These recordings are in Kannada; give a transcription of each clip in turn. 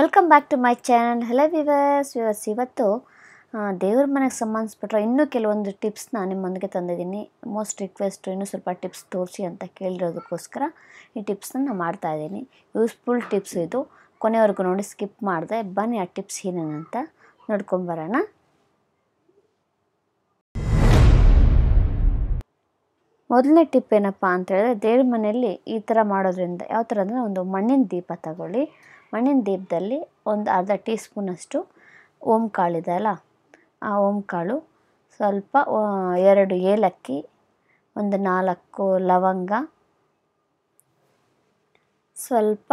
welcome back to my channel hello viewers viewers ಇವತ್ತು ದೇವ್ರ ಮನೆಗೆ ಸಂಬಂಧಿಸ್ಬಿಟ್ರೆ ಇನ್ನೂ ಕೆಲವೊಂದು ಟಿಪ್ಸ್ನ ನಿಮ್ಮೊಂದಿಗೆ ತಂದಿದ್ದೀನಿ ಮೋಸ್ಟ್ ರಿಕ್ವೆಸ್ಟ್ ಇನ್ನೂ ಸ್ವಲ್ಪ ಟಿಪ್ಸ್ ತೋರಿಸಿ ಅಂತ ಕೇಳಿರೋದಕ್ಕೋಸ್ಕರ ಈ ಟಿಪ್ಸ್ನ ನಾನು ಇದ್ದೀನಿ ಯೂಸ್ಫುಲ್ ಟಿಪ್ಸ್ ಇದು ಕೊನೆವರೆಗೂ ನೋಡಿ ಸ್ಕಿಪ್ ಮಾಡಿದೆ ಬನ್ನಿ ಆ ಟಿಪ್ಸ್ ಏನೇನಂತ ನೋಡ್ಕೊಂಬರೋಣ ಮೊದಲನೇ ಟಿಪ್ ಏನಪ್ಪ ಅಂತ ಹೇಳಿದ್ರೆ ದೇವ್ರ ಮನೆಯಲ್ಲಿ ಈ ಥರ ಮಾಡೋದ್ರಿಂದ ಯಾವ ಥರ ಅಂದರೆ ಒಂದು ಮಣ್ಣಿನ ದೀಪ ತಗೊಳ್ಳಿ ಮಣ್ಣಿನ ದೀಪದಲ್ಲಿ ಒಂದು ಅರ್ಧ ಟೀ ಸ್ಪೂನಷ್ಟು ಓಮ್ ಕಾಳಿದೆ ಅಲ್ಲ ಆ ಓಮ್ ಕಾಳು ಸ್ವಲ್ಪ ಎರಡು ಏಲಕ್ಕಿ ಒಂದು ನಾಲ್ಕು ಲವಂಗ ಸ್ವಲ್ಪ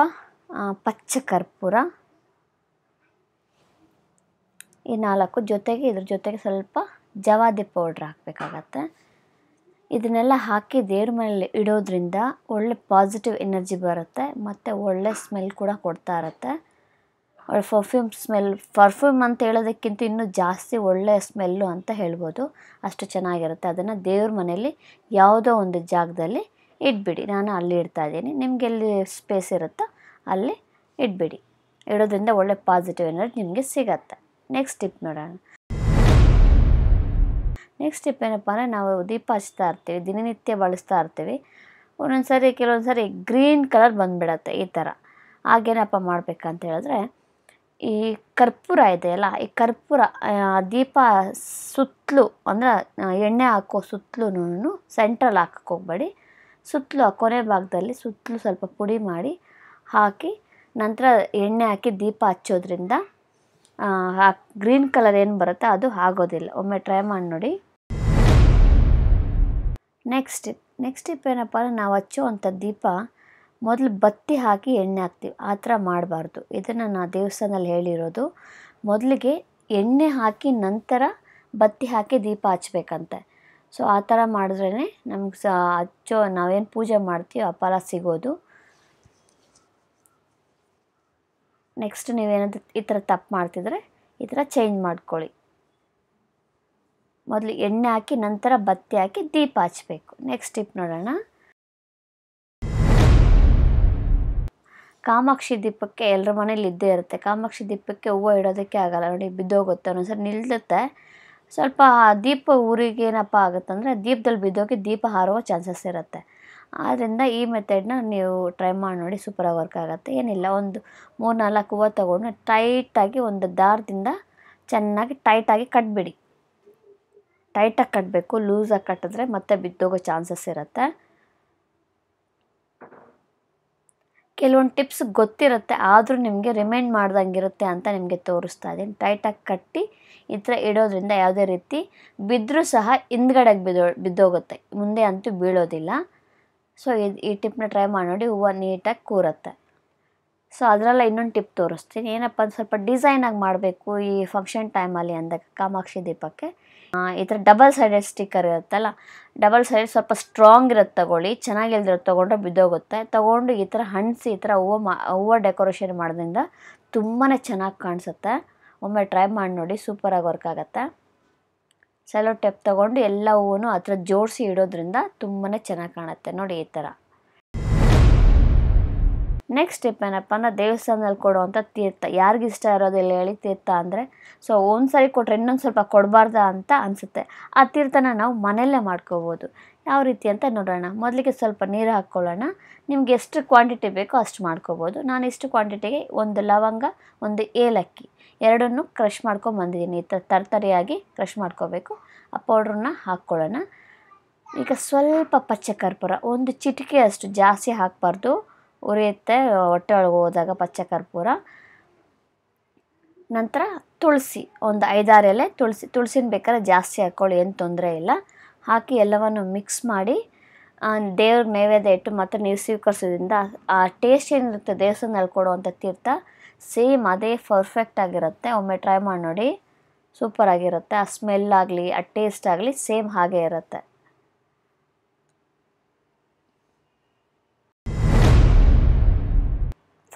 ಪಚ್ಚ ಕರ್ಪೂರ ಈ ನಾಲ್ಕು ಜೊತೆಗೆ ಇದ್ರ ಜೊತೆಗೆ ಸ್ವಲ್ಪ ಜವಾದಿ ಪೌಡ್ರ್ ಹಾಕಬೇಕಾಗತ್ತೆ ಇದನ್ನೆಲ್ಲ ಹಾಕಿ ದೇವ್ರ ಮನೇಲಿ ಇಡೋದ್ರಿಂದ ಒಳ್ಳೆ ಪಾಸಿಟಿವ್ ಎನರ್ಜಿ ಬರುತ್ತೆ ಮತ್ತು ಒಳ್ಳೆ ಸ್ಮೆಲ್ ಕೂಡ ಕೊಡ್ತಾ ಇರುತ್ತೆ ಒಳ್ಳೆ ಫರ್ಫ್ಯೂಮ್ ಸ್ಮೆಲ್ ಪರ್ಫ್ಯೂಮ್ ಅಂತ ಹೇಳೋದಕ್ಕಿಂತ ಇನ್ನೂ ಜಾಸ್ತಿ ಒಳ್ಳೆಯ ಸ್ಮೆಲ್ಲು ಅಂತ ಹೇಳ್ಬೋದು ಅಷ್ಟು ಚೆನ್ನಾಗಿರುತ್ತೆ ಅದನ್ನು ದೇವ್ರ ಮನೆಯಲ್ಲಿ ಯಾವುದೋ ಒಂದು ಜಾಗದಲ್ಲಿ ಇಡ್ಬಿಡಿ ನಾನು ಅಲ್ಲಿ ಇಡ್ತಾ ಇದ್ದೀನಿ ನಿಮಗೆಲ್ಲಿ ಸ್ಪೇಸ್ ಇರುತ್ತೋ ಅಲ್ಲಿ ಇಡ್ಬಿಡಿ ಇಡೋದ್ರಿಂದ ಒಳ್ಳೆ ಪಾಸಿಟಿವ್ ಎನರ್ಜಿ ನಿಮಗೆ ಸಿಗತ್ತೆ ನೆಕ್ಸ್ಟ್ ಟಿಪ್ ನೋಡೋಣ ನೆಕ್ಸ್ಟ್ ಸ್ಟೆಪ್ ಏನಪ್ಪ ಅಂದರೆ ನಾವು ದೀಪ ಹಚ್ತಾ ಇರ್ತೀವಿ ದಿನನಿತ್ಯ ಬಳಸ್ತಾ ಇರ್ತೀವಿ ಒಂದೊಂದು ಸರಿ ಕೆಲವೊಂದು ಸಾರಿ ಗ್ರೀನ್ ಕಲರ್ ಬಂದುಬಿಡತ್ತೆ ಈ ಥರ ಹಾಗೇನಪ್ಪ ಮಾಡ್ಬೇಕಂತ ಹೇಳಿದ್ರೆ ಈ ಕರ್ಪೂರ ಇದೆಯಲ್ಲ ಈ ಕರ್ಪೂರ ದೀಪ ಸುತ್ತಲೂ ಅಂದರೆ ಎಣ್ಣೆ ಹಾಕೋ ಸುತ್ತಲೂ ಸೆಂಟ್ರಲ್ಲಿ ಹಾಕಕ್ಕೆ ಹೋಗಬೇಡಿ ಸುತ್ತಲೂ ಕೊನೆ ಭಾಗದಲ್ಲಿ ಸುತ್ತಲೂ ಸ್ವಲ್ಪ ಪುಡಿ ಮಾಡಿ ಹಾಕಿ ನಂತರ ಎಣ್ಣೆ ಹಾಕಿ ದೀಪ ಹಚ್ಚೋದ್ರಿಂದ ಗ್ರೀನ್ ಕಲರ್ ಏನು ಬರುತ್ತೆ ಅದು ಆಗೋದಿಲ್ಲ ಒಮ್ಮೆ ಟ್ರೈ ಮಾಡಿ ನೋಡಿ ನೆಕ್ಸ್ಟ್ ನೆಕ್ಸ್ಟ್ ಸ್ಟೆಪ್ ಏನಪ್ಪ ಅಂದರೆ ನಾವು ಹಚ್ಚುವಂಥ ದೀಪ ಮೊದಲು ಬತ್ತಿ ಹಾಕಿ ಎಣ್ಣೆ ಹಾಕ್ತೀವಿ ಆ ಥರ ಮಾಡಬಾರ್ದು ಇದನ್ನು ನಾ ದೇವಸ್ಥಾನದಲ್ಲಿ ಹೇಳಿರೋದು ಮೊದಲಿಗೆ ಎಣ್ಣೆ ಹಾಕಿ ನಂತರ ಬತ್ತಿ ಹಾಕಿ ದೀಪ ಹಚ್ಬೇಕಂತೆ ಸೊ ಆ ಥರ ಮಾಡಿದ್ರೇ ನಮ್ಗೆ ಸಹ ಹಚ್ಚೋ ನಾವೇನು ಪೂಜೆ ಮಾಡ್ತೀವೋ ಆ ಫಲ ಸಿಗೋದು ನೆಕ್ಸ್ಟ್ ನೀವೇನಾದ್ರೂ ಈ ಥರ ತಪ್ಪು ಮಾಡ್ತಿದ್ರೆ ಈ ಥರ ಚೇಂಜ್ ಮಾಡ್ಕೊಳ್ಳಿ ಮೊದಲು ಎಣ್ಣೆ ಹಾಕಿ ನಂತರ ಬತ್ತಿ ಹಾಕಿ ದೀಪ ಹಚ್ಚಬೇಕು ನೆಕ್ಸ್ಟ್ ಟಿಪ್ ನೋಡೋಣ ಕಾಮಾಕ್ಷಿ ದೀಪಕ್ಕೆ ಎಲ್ಲರ ಮನೇಲಿ ಇದ್ದೇ ಇರುತ್ತೆ ಕಾಮಾಕ್ಷಿ ದೀಪಕ್ಕೆ ಹೂವು ಇಡೋದಕ್ಕೆ ಆಗಲ್ಲ ನೋಡಿ ಬಿದ್ದೋಗುತ್ತೆ ಒಂದೊಂದ್ಸರಿ ನಿಲ್ಲುತ್ತೆ ಸ್ವಲ್ಪ ದೀಪ ಊರಿಗೆ ಏನಪ್ಪ ಅಂದರೆ ದೀಪದಲ್ಲಿ ಬಿದ್ದೋಗಿ ದೀಪ ಹಾರುವ ಚಾನ್ಸಸ್ ಇರುತ್ತೆ ಆದ್ದರಿಂದ ಈ ಮೆಥಡನ್ನ ನೀವು ಟ್ರೈ ಮಾಡಿ ನೋಡಿ ಸೂಪರಾಗಿ ವರ್ಕ್ ಆಗುತ್ತೆ ಏನಿಲ್ಲ ಒಂದು ಮೂರು ನಾಲ್ಕು ಹೂವು ತೊಗೊಂಡು ಟೈಟಾಗಿ ಒಂದು ದಾರದಿಂದ ಚೆನ್ನಾಗಿ ಟೈಟಾಗಿ ಕಟ್ಬಿಡಿ ಟೈಟಾಗಿ ಕಟ್ಟಬೇಕು ಲೂಸಾಗಿ ಕಟ್ಟಿದ್ರೆ ಮತ್ತೆ ಬಿದ್ದೋಗೋ ಚಾನ್ಸಸ್ ಇರುತ್ತೆ ಕೆಲವೊಂದು ಟಿಪ್ಸ್ ಗೊತ್ತಿರುತ್ತೆ ಆದರೂ ನಿಮಗೆ ರಿಮೈಂಡ್ ಮಾಡ್ದಂಗಿರುತ್ತೆ ಅಂತ ನಿಮಗೆ ತೋರಿಸ್ತಾ ಇದ್ದೀನಿ ಟೈಟಾಗಿ ಕಟ್ಟಿ ಈ ಥರ ಇಡೋದ್ರಿಂದ ಯಾವುದೇ ರೀತಿ ಬಿದ್ದರೂ ಸಹ ಹಿಂದ್ಗಡೆಗೆ ಬಿದ್ದೋ ಬಿದ್ದೋಗುತ್ತೆ ಮುಂದೆ ಅಂತೂ ಬೀಳೋದಿಲ್ಲ ಸೊ ಇದು ಈ ಟಿಪ್ನ ಟ್ರೈ ಮಾಡಿ ನೋಡಿ ಹೂವು ನೀಟಾಗಿ ಕೂರುತ್ತೆ ಸೊ ಅದರಲ್ಲ ಇನ್ನೊಂದು ಟಿಪ್ ತೋರಿಸ್ತೀನಿ ಏನಪ್ಪ ಅಂದ್ರೆ ಸ್ವಲ್ಪ ಡಿಸೈನಾಗಿ ಮಾಡಬೇಕು ಈ ಫಂಕ್ಷನ್ ಟೈಮಲ್ಲಿ ಅಂದಾಗ ಕಾಮಾಕ್ಷಿ ದೀಪಕ್ಕೆ ಈ ಥರ ಡಬಲ್ ಸೈಡೆಡ್ ಸ್ಟಿಕ್ಕರ್ ಇರುತ್ತಲ್ಲ ಡಬಲ್ ಸೈಡ್ ಸ್ವಲ್ಪ ಸ್ಟ್ರಾಂಗ್ ಇರೋದು ತೊಗೊಳ್ಳಿ ಚೆನ್ನಾಗಿಲ್ದಿರೋದು ತೊಗೊಂಡ್ರೆ ಬಿದ್ದೋಗುತ್ತೆ ತೊಗೊಂಡು ಈ ಥರ ಹಣ್ಸಿ ಈ ಥರ ಹೂವು ಮಾ ಹೂವು ಡೆಕೋರೇಷನ್ ಮಾಡೋದ್ರಿಂದ ತುಂಬಾ ಚೆನ್ನಾಗಿ ಕಾಣಿಸುತ್ತೆ ಒಮ್ಮೆ ಟ್ರೈ ಮಾಡಿ ನೋಡಿ ಸೂಪರಾಗಿ ವರ್ಕ್ ಆಗುತ್ತೆ ಸೆಲೋ ಟೆಪ್ ತೊಗೊಂಡು ಎಲ್ಲ ಹೂವು ಆ ಜೋಡಿಸಿ ಇಡೋದ್ರಿಂದ ತುಂಬಾ ಚೆನ್ನಾಗಿ ಕಾಣುತ್ತೆ ನೋಡಿ ಈ ಥರ ನೆಕ್ಸ್ಟ್ ಸ್ಟೆಪ್ ಏನಪ್ಪ ಅಂದ್ರೆ ದೇವಸ್ಥಾನದಲ್ಲಿ ಕೊಡುವಂಥ ತೀರ್ಥ ಯಾರಿಗಿಷ್ಟ ಇರೋದಿಲ್ಲ ಹೇಳಿ ತೀರ್ಥ ಅಂದರೆ ಸೊ ಒಂದು ಸಾರಿ ಕೊಟ್ಟರೆ ಇನ್ನೊಂದು ಸ್ವಲ್ಪ ಕೊಡಬಾರ್ದ ಅಂತ ಅನಿಸುತ್ತೆ ಆ ತೀರ್ಥನ ನಾವು ಮನೆಯಲ್ಲೇ ಮಾಡ್ಕೋಬೋದು ಯಾವ ರೀತಿ ಅಂತ ನೋಡೋಣ ಮೊದಲಿಗೆ ಸ್ವಲ್ಪ ನೀರು ಹಾಕ್ಕೊಳ್ಳೋಣ ನಿಮ್ಗೆ ಎಷ್ಟು ಕ್ವಾಂಟಿಟಿ ಬೇಕೋ ಅಷ್ಟು ಮಾಡ್ಕೋಬೋದು ನಾನು ಇಷ್ಟು ಕ್ವಾಂಟಿಟಿಗೆ ಒಂದು ಲವಂಗ ಒಂದು ಏಲಕ್ಕಿ ಎರಡನ್ನು ಕ್ರಷ್ ಮಾಡ್ಕೊಂಬಂದಿದ್ದೀನಿ ತರ್ತರಿಯಾಗಿ ಕ್ರಷ್ ಮಾಡ್ಕೋಬೇಕು ಆ ಪೌಡ್ರನ್ನ ಹಾಕ್ಕೊಳ್ಳೋಣ ಈಗ ಸ್ವಲ್ಪ ಪಚ್ಚೆ ಕರ್ಪೂರ ಒಂದು ಚಿಟಿಕೆ ಅಷ್ಟು ಜಾಸ್ತಿ ಹಾಕಬಾರ್ದು ಉರಿಯುತ್ತೆ ಹೊಟ್ಟೆ ಒಳಗೆ ಹೋದಾಗ ಪಚ್ಚ ಕರ್ಪೂರ ನಂತರ ತುಳಸಿ ಒಂದು ಐದಾರು ಎಲೆ ತುಳಸಿ ತುಳಸಿನ ಬೇಕಾದ್ರೆ ಜಾಸ್ತಿ ಹಾಕ್ಕೊಳ್ಳಿ ಏನು ತೊಂದರೆ ಇಲ್ಲ ಹಾಕಿ ಎಲ್ಲವನ್ನು ಮಿಕ್ಸ್ ಮಾಡಿ ದೇವ್ರ ನೈವೇದ್ಯ ಇಟ್ಟು ಮತ್ತು ನೀವು ಸ್ವೀಕರಿಸೋದ್ರಿಂದ ಆ ಟೇಸ್ಟ್ ಏನಿರುತ್ತೆ ದೇವಸ್ಥಾನದಲ್ಲಿ ಕೊಡುವಂಥ ತೀರ್ಥ ಸೇಮ್ ಅದೇ ಪರ್ಫೆಕ್ಟ್ ಆಗಿರುತ್ತೆ ಒಮ್ಮೆ ಟ್ರೈ ಮಾಡಿ ನೋಡಿ ಸೂಪರ್ ಆಗಿರುತ್ತೆ ಆ ಸ್ಮೆಲ್ ಆಗಲಿ ಆ ಟೇಸ್ಟ್ ಆಗಲಿ ಸೇಮ್ ಹಾಗೆ ಇರುತ್ತೆ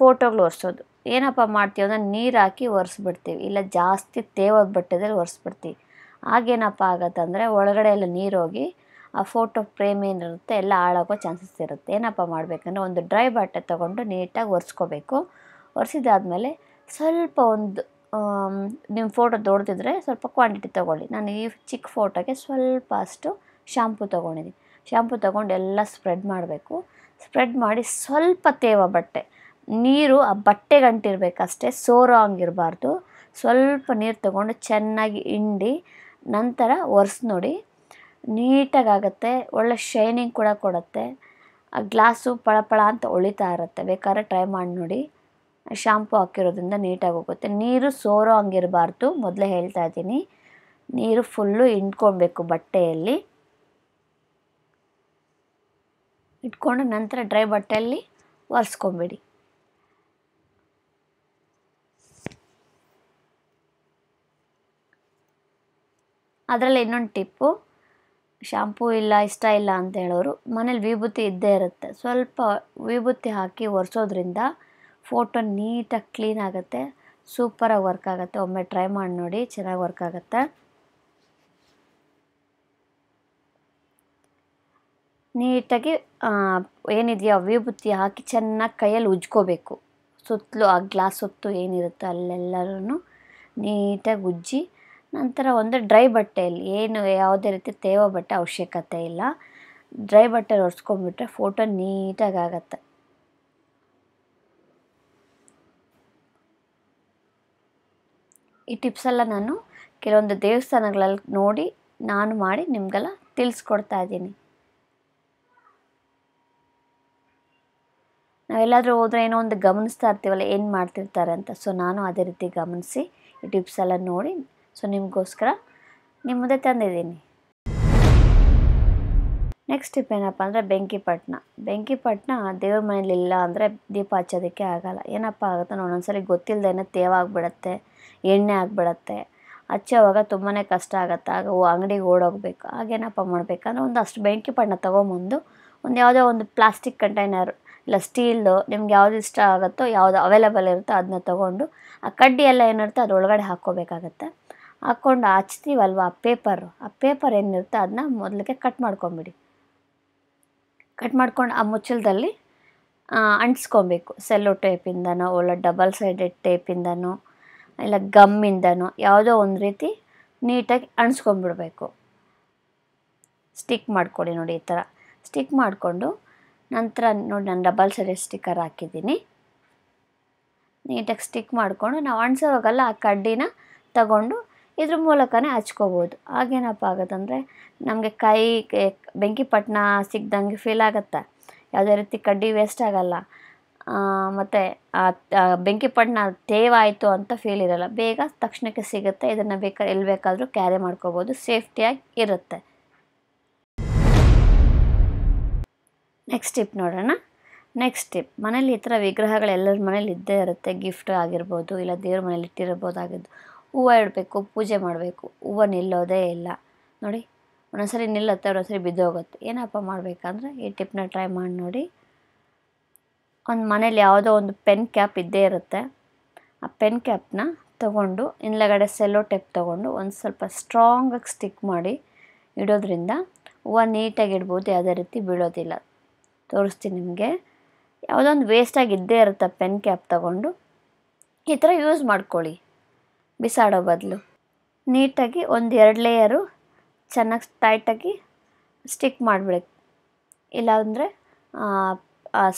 ಫೋಟೋಗಳು ಒರೆಸೋದು ಏನಪ್ಪ ಮಾಡ್ತೀವಿ ಅಂದರೆ ನೀರು ಹಾಕಿ ಒರೆಸ್ಬಿಡ್ತೀವಿ ಇಲ್ಲ ಜಾಸ್ತಿ ತೇವಾದ ಬಟ್ಟೆದಲ್ಲಿ ಒರೆಸ್ಬಿಡ್ತೀವಿ ಆಗೇನಪ್ಪ ಆಗತ್ತಂದರೆ ಒಳಗಡೆ ಎಲ್ಲ ನೀರು ಹೋಗಿ ಆ ಫೋಟೋ ಫ್ರೇಮ್ ಏನಿರುತ್ತೆ ಎಲ್ಲ ಹಾಳಾಗೋ ಚಾನ್ಸಸ್ ಇರುತ್ತೆ ಏನಪ್ಪ ಮಾಡಬೇಕಂದ್ರೆ ಒಂದು ಡ್ರೈ ಬಟ್ಟೆ ತೊಗೊಂಡು ನೀಟಾಗಿ ಒರೆಸ್ಕೋಬೇಕು ಒರೆಸಿದಾದ್ಮೇಲೆ ಸ್ವಲ್ಪ ಒಂದು ನಿಮ್ಮ ಫೋಟೋ ದೊಡ್ದಿದ್ರೆ ಸ್ವಲ್ಪ ಕ್ವಾಂಟಿಟಿ ತೊಗೊಳ್ಳಿ ನಾನು ಈ ಚಿಕ್ಕ ಫೋಟೋಗೆ ಸ್ವಲ್ಪ ಅಷ್ಟು ಶ್ಯಾಂಪು ತೊಗೊಂಡಿದ್ದೀನಿ ಶ್ಯಾಂಪು ತೊಗೊಂಡು ಎಲ್ಲ ಸ್ಪ್ರೆಡ್ ಮಾಡಬೇಕು ಸ್ಪ್ರೆಡ್ ಮಾಡಿ ಸ್ವಲ್ಪ ತೇವ ಬಟ್ಟೆ ನೀರು ಆ ಬಟ್ಟೆಗಂಟಿರ್ಬೇಕಷ್ಟೇ ಸೋರೋ ಹಂಗಿರಬಾರ್ದು ಸ್ವಲ್ಪ ನೀರು ತಗೊಂಡು ಚೆನ್ನಾಗಿ ಹಿಂಡಿ ನಂತರ ಒರೆಸ್ ನೋಡಿ ನೀಟಾಗತ್ತೆ ಒಳ್ಳೆ ಶೈನಿಂಗ್ ಕೂಡ ಕೊಡುತ್ತೆ ಆ ಗ್ಲಾಸು ಪಳಪಳ ಅಂತ ಒಳಿತಾ ಇರುತ್ತೆ ಬೇಕಾದ್ರೆ ಟ್ರೈ ಮಾಡಿ ನೋಡಿ ಶಾಂಪು ಹಾಕಿರೋದ್ರಿಂದ ನೀಟಾಗಿ ಹೋಗುತ್ತೆ ನೀರು ಸೋರೋ ಹಂಗಿರಬಾರ್ದು ಮೊದಲೇ ಹೇಳ್ತಾ ಇದ್ದೀನಿ ನೀರು ಫುಲ್ಲು ಹಿಂಡ್ಕೊಬೇಕು ಬಟ್ಟೆಯಲ್ಲಿ ಇಟ್ಕೊಂಡು ನಂತರ ಡ್ರೈ ಬಟ್ಟೆಯಲ್ಲಿ ಒರೆಸ್ಕೊಬೇಡಿ ಅದರಲ್ಲಿ ಇನ್ನೊಂದು ಟಿಪ್ಪು ಶಾಂಪೂ ಇಲ್ಲ ಇಷ್ಟ ಇಲ್ಲ ಅಂತ ಹೇಳೋರು ಮನೇಲಿ ವಿಭೂತಿ ಇದ್ದೇ ಇರುತ್ತೆ ಸ್ವಲ್ಪ ವಿಭೂತಿ ಹಾಕಿ ಒರೆಸೋದ್ರಿಂದ ಫೋಟೋ ನೀಟಾಗಿ ಕ್ಲೀನ್ ಆಗುತ್ತೆ ಸೂಪರಾಗಿ ವರ್ಕ್ ಆಗುತ್ತೆ ಒಮ್ಮೆ ಟ್ರೈ ಮಾಡಿ ನೋಡಿ ಚೆನ್ನಾಗಿ ವರ್ಕ್ ಆಗುತ್ತೆ ನೀಟಾಗಿ ಏನಿದೆಯೋ ವಿಭೂತಿ ಹಾಕಿ ಚೆನ್ನಾಗಿ ಕೈಯಲ್ಲಿ ಉಜ್ಕೋಬೇಕು ಸುತ್ತಲೂ ಆ ಗ್ಲಾಸ್ ಸುತ್ತು ಏನಿರುತ್ತೋ ಅಲ್ಲೆಲ್ಲರೂ ನೀಟಾಗಿ ಉಜ್ಜಿ ನಂತರ ಒಂದು ಡ್ರೈ ಬಟ್ಟೆಯಲ್ಲಿ ಏನು ಯಾವುದೇ ರೀತಿ ತೇವ ಬಟ್ಟೆ ಅವಶ್ಯಕತೆ ಇಲ್ಲ ಡ್ರೈ ಬಟ್ಟೆ ಒರೆಸ್ಕೊಂಡ್ಬಿಟ್ರೆ ಫೋಟೋ ನೀಟಾಗಿ ಆಗತ್ತೆ ಈ ಟಿಪ್ಸೆಲ್ಲ ನಾನು ಕೆಲವೊಂದು ದೇವಸ್ಥಾನಗಳಲ್ಲಿ ನೋಡಿ ನಾನು ಮಾಡಿ ನಿಮಗೆಲ್ಲ ತಿಳಿಸ್ಕೊಡ್ತಾ ಇದ್ದೀನಿ ನಾವೆಲ್ಲಾದರೂ ಹೋದ್ರೆ ಏನೋ ಒಂದು ಗಮನಿಸ್ತಾ ಇರ್ತೀವಲ್ಲ ಏನು ಮಾಡ್ತಿರ್ತಾರೆ ಅಂತ ಸೊ ನಾನು ಅದೇ ರೀತಿ ಗಮನಿಸಿ ಈ ಟಿಪ್ಸೆಲ್ಲ ನೋಡಿ ಸೊ ನಿಮಗೋಸ್ಕರ ನಿಮ್ಮ ಮುಂದೆ ತಂದಿದ್ದೀನಿ ನೆಕ್ಸ್ಟ್ ಟಿಪ್ ಏನಪ್ಪ ಅಂದರೆ ಬೆಂಕಿಪಟ್ಟಣ ಬೆಂಕಿಪಟ್ಟಣ ದೇವ್ರ ಮನೇಲಿ ಇಲ್ಲ ಅಂದರೆ ದೀಪ ಹಚ್ಚೋದಕ್ಕೆ ಆಗಲ್ಲ ಏನಪ್ಪ ಆಗುತ್ತೆ ನಾವು ಒಂದೊಂದ್ಸರಿ ಗೊತ್ತಿಲ್ಲದೇನೆ ತೇವಾಗ್ಬಿಡತ್ತೆ ಎಣ್ಣೆ ಆಗಿಬಿಡತ್ತೆ ಹಚ್ಚೋವಾಗ ತುಂಬಾ ಕಷ್ಟ ಆಗುತ್ತೆ ಆಗ ಅಂಗಡಿಗೆ ಓಡೋಗ್ಬೇಕು ಆಗೇನಪ್ಪ ಮಾಡಬೇಕಂದ್ರೆ ಒಂದು ಅಷ್ಟು ಬೆಂಕಿಪಟ್ಟಣ ತೊಗೊಂಬಂದು ಒಂದು ಯಾವುದೋ ಒಂದು ಪ್ಲಾಸ್ಟಿಕ್ ಕಂಟೈನರ್ ಇಲ್ಲ ಸ್ಟೀಲು ನಿಮ್ಗೆ ಯಾವುದು ಇಷ್ಟ ಆಗುತ್ತೋ ಯಾವುದು ಅವೈಲೇಬಲ್ ಇರುತ್ತೋ ಅದನ್ನ ತೊಗೊಂಡು ಆ ಕಡ್ಡಿ ಎಲ್ಲ ಏನಿರುತ್ತೆ ಒಳಗಡೆ ಹಾಕ್ಕೋಬೇಕಾಗತ್ತೆ ಹಾಕ್ಕೊಂಡು ಹಚ್ತೀವಲ್ವ ಆ ಪೇಪರು ಆ ಪೇಪರ್ ಏನಿರುತ್ತೆ ಅದನ್ನ ಮೊದಲಿಗೆ ಕಟ್ ಮಾಡ್ಕೊಂಬಿಡಿ ಕಟ್ ಮಾಡ್ಕೊಂಡು ಆ ಮುಚ್ಚಲದಲ್ಲಿ ಅಂಟಿಸ್ಕೊಬೇಕು ಸೆಲ್ಲೋ ಟೇಪಿಂದನೋ ಒಳ್ಳೆ ಡಬಲ್ ಸೈಡೆಡ್ ಟೇಪಿಂದನೋ ಇಲ್ಲ ಗಮ್ಮಿಂದನೋ ಯಾವುದೋ ಒಂದು ರೀತಿ ನೀಟಾಗಿ ಅಂಟಿಸ್ಕೊಂಡ್ಬಿಡ್ಬೇಕು ಸ್ಟಿಕ್ ಮಾಡ್ಕೊಳ್ಳಿ ನೋಡಿ ಈ ಥರ ಸ್ಟಿಕ್ ಮಾಡಿಕೊಂಡು ನಂತರ ನೋಡಿ ನಾನು ಡಬಲ್ ಸೈಡೆಡ್ ಸ್ಟಿಕ್ಕರ್ ಹಾಕಿದ್ದೀನಿ ನೀಟಾಗಿ ಸ್ಟಿಕ್ ಮಾಡಿಕೊಂಡು ನಾವು ಅಣಿಸೋವಾಗಲ್ಲ ಆ ಕಡ್ಡಿನ ತಗೊಂಡು ಇದ್ರ ಮೂಲಕನೇ ಹಚ್ಕೋಬೋದು ಆಗೇನಪ್ಪ ಆಗುತ್ತಂದರೆ ನಮಗೆ ಕೈ ಬೆಂಕಿ ಪಟ್ಟಣ ಸಿಗ್ದಂಗೆ ಫೀಲ್ ಆಗುತ್ತೆ ಯಾವುದೇ ರೀತಿ ಕಡ್ಡಿ ವೇಸ್ಟ್ ಆಗಲ್ಲ ಮತ್ತು ಬೆಂಕಿ ಪಟ್ಟಣ ತೇವಾಯಿತು ಅಂತ ಫೀಲ್ ಇರಲ್ಲ ಬೇಗ ತಕ್ಷಣಕ್ಕೆ ಸಿಗುತ್ತೆ ಇದನ್ನು ಬೇಕಾದ್ರೆ ಎಲ್ಲಿ ಬೇಕಾದರೂ ಕ್ಯಾರಿ ಮಾಡ್ಕೋಬೋದು ಸೇಫ್ಟಿಯಾಗಿ ಇರುತ್ತೆ ನೆಕ್ಸ್ಟ್ ಟಿಪ್ ನೋಡೋಣ ನೆಕ್ಸ್ಟ್ ಟಿಪ್ ಮನೇಲಿ ಈ ಥರ ಎಲ್ಲರ ಮನೇಲಿ ಇದ್ದೇ ಇರುತ್ತೆ ಗಿಫ್ಟ್ ಆಗಿರ್ಬೋದು ಇಲ್ಲ ದೇವ್ರ ಮನೇಲಿ ಇಟ್ಟಿರ್ಬೋದಾಗಿದ್ದು ಹೂವು ಇಡಬೇಕು ಪೂಜೆ ಮಾಡಬೇಕು ಹೂವು ನಿಲ್ಲೋದೇ ಇಲ್ಲ ನೋಡಿ ಒಂದೊಂದ್ಸರಿ ನಿಲ್ಲತ್ತೆ ಒಂದೊಂದ್ಸರಿ ಬಿದ್ದೋಗುತ್ತೆ ಏನಪ್ಪ ಮಾಡಬೇಕಂದ್ರೆ ಈ ಟಿಪ್ನ ಟ್ರೈ ಮಾಡಿ ನೋಡಿ ಒಂದು ಮನೇಲಿ ಯಾವುದೋ ಒಂದು ಪೆನ್ ಕ್ಯಾಪ್ ಇದ್ದೇ ಇರುತ್ತೆ ಆ ಪೆನ್ ಕ್ಯಾಪ್ನ ತೊಗೊಂಡು ಹಿಂದ್ಲಗಡೆ ಸೆಲ್ಲೋ ಟೆಪ್ ತೊಗೊಂಡು ಒಂದು ಸ್ವಲ್ಪ ಸ್ಟ್ರಾಂಗಾಗಿ ಸ್ಟಿಕ್ ಮಾಡಿ ಇಡೋದ್ರಿಂದ ಹೂವು ನೀಟಾಗಿ ಇಡ್ಬೋದು ಯಾವುದೇ ರೀತಿ ಬೀಳೋದಿಲ್ಲ ತೋರಿಸ್ತೀನಿ ನಿಮಗೆ ಯಾವುದೋ ಒಂದು ವೇಸ್ಟಾಗಿ ಇದ್ದೇ ಇರುತ್ತೆ ಪೆನ್ ಕ್ಯಾಪ್ ತೊಗೊಂಡು ಈ ಥರ ಯೂಸ್ ಮಾಡ್ಕೊಳ್ಳಿ ಬಿಸಾಡೋ ಬದಲು ನೀಟಾಗಿ ಒಂದು ಎರಡು ಲೇಯರು ಚೆನ್ನಾಗಿ ಟೈಟಾಗಿ ಸ್ಟಿಕ್ ಮಾಡಬೇಕು ಇಲ್ಲಾಂದರೆ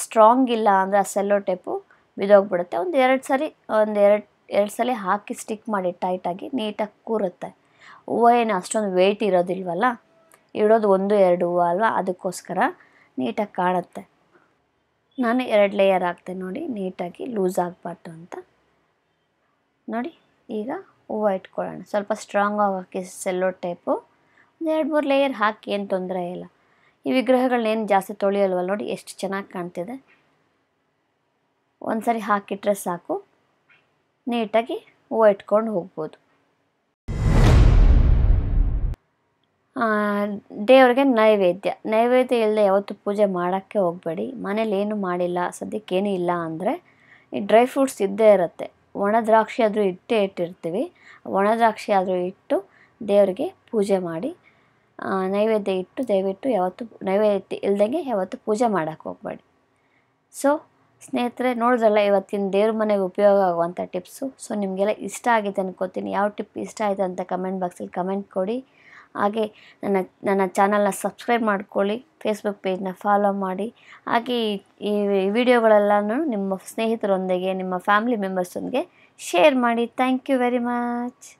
ಸ್ಟ್ರಾಂಗ್ ಇಲ್ಲ ಅಂದರೆ ಆ ಸೆಲ್ಲೋ ಟೇಪು ಬಿದೋಗ್ಬಿಡುತ್ತೆ ಒಂದು ಎರಡು ಸರಿ ಒಂದು ಎರಡು ಎರಡು ಸಲ ಹಾಕಿ ಸ್ಟಿಕ್ ಮಾಡಿ ಟೈಟಾಗಿ ನೀಟಾಗಿ ಕೂರುತ್ತೆ ಹೂವು ಏನು ಅಷ್ಟೊಂದು ವೆಯ್ಟ್ ಇರೋದಿಲ್ವಲ್ಲ ಇಡೋದು ಒಂದು ಎರಡು ಹೂವು ಅಲ್ವಾ ಅದಕ್ಕೋಸ್ಕರ ನೀಟಾಗಿ ಕಾಣುತ್ತೆ ನಾನು ಎರಡು ಲೇಯರ್ ಹಾಕ್ತೆ ನೋಡಿ ನೀಟಾಗಿ ಲೂಸ್ ಆಗಬಾರ್ದು ಅಂತ ನೋಡಿ ಈಗ ಹೂವು ಇಟ್ಕೊಳ್ಳೋಣ ಸ್ವಲ್ಪ ಸ್ಟ್ರಾಂಗ್ ಹಾಕಿ ಸೆಲ್ಲೋ ಟೈಪು ಒಂದು ಎರಡು ಮೂರು ಲೇಯರ್ ಹಾಕಿ ಏನು ತೊಂದರೆ ಇಲ್ಲ ಈ ವಿಗ್ರಹಗಳನ್ನೇನು ಜಾಸ್ತಿ ತೊಳೆಯಲ್ವಲ್ಲ ನೋಡಿ ಎಷ್ಟು ಚೆನ್ನಾಗಿ ಕಾಣ್ತಿದೆ ಒಂದು ಸರಿ ಹಾಕಿಟ್ರೆ ಸಾಕು ನೀಟಾಗಿ ಹೂವು ಇಟ್ಕೊಂಡು ಹೋಗ್ಬೋದು ದೇವ್ರಿಗೆ ನೈವೇದ್ಯ ನೈವೇದ್ಯ ಇಲ್ಲದೆ ಯಾವತ್ತೂ ಪೂಜೆ ಮಾಡೋಕ್ಕೆ ಹೋಗಬೇಡಿ ಮನೇಲಿ ಏನು ಮಾಡಿಲ್ಲ ಸದ್ಯಕ್ಕೇನೂ ಇಲ್ಲ ಅಂದರೆ ಈ ಡ್ರೈ ಫ್ರೂಟ್ಸ್ ಇದ್ದೇ ಇರುತ್ತೆ ಒಣ ದ್ರಾಕ್ಷಿ ಆದರೂ ಇಟ್ಟೇ ಇಟ್ಟಿರ್ತೀವಿ ಒಣ ದ್ರಾಕ್ಷಿ ಆದರೂ ಇಟ್ಟು ದೇವರಿಗೆ ಪೂಜೆ ಮಾಡಿ ನೈವೇದ್ಯ ಇಟ್ಟು ದಯವಿಟ್ಟು ಯಾವತ್ತು ನೈವೇದ್ಯ ಇಲ್ದಂಗೆ ಯಾವತ್ತು ಪೂಜೆ ಮಾಡೋಕ್ಕೆ ಹೋಗಬೇಡಿ ಸೊ ಸ್ನೇಹಿತರೆ ನೋಡಿದ್ರಲ್ಲ ಇವತ್ತಿನ ದೇವ್ರ ಮನೆಗೆ ಉಪಯೋಗ ಆಗುವಂಥ ಟಿಪ್ಸು ಸೊ ನಿಮಗೆಲ್ಲ ಇಷ್ಟ ಆಗಿದೆ ಅನ್ಕೋತೀನಿ ಯಾವ ಟಿಪ್ ಇಷ್ಟ ಆಯಿತು ಅಂತ ಕಮೆಂಟ್ ಬಾಕ್ಸಲ್ಲಿ ಕಮೆಂಟ್ ಕೊಡಿ ಹಾಗೆ ನನ್ನ ನನ್ನ ಚಾನಲ್ನ ಸಬ್ಸ್ಕ್ರೈಬ್ ಮಾಡ್ಕೊಳ್ಳಿ ಫೇಸ್ಬುಕ್ ಪೇಜ್ನ ಫಾಲೋ ಮಾಡಿ ಹಾಗೆ ಈ ವಿಡಿಯೋಗಳೆಲ್ಲನೂ ನಿಮ್ಮ ಸ್ನೇಹಿತರೊಂದಿಗೆ ನಿಮ್ಮ ಮೆಂಬರ್ಸ್ ಮೆಂಬರ್ಸೊಂದಿಗೆ ಶೇರ್ ಮಾಡಿ ಥ್ಯಾಂಕ್ ಯು ವೆರಿ ಮಚ್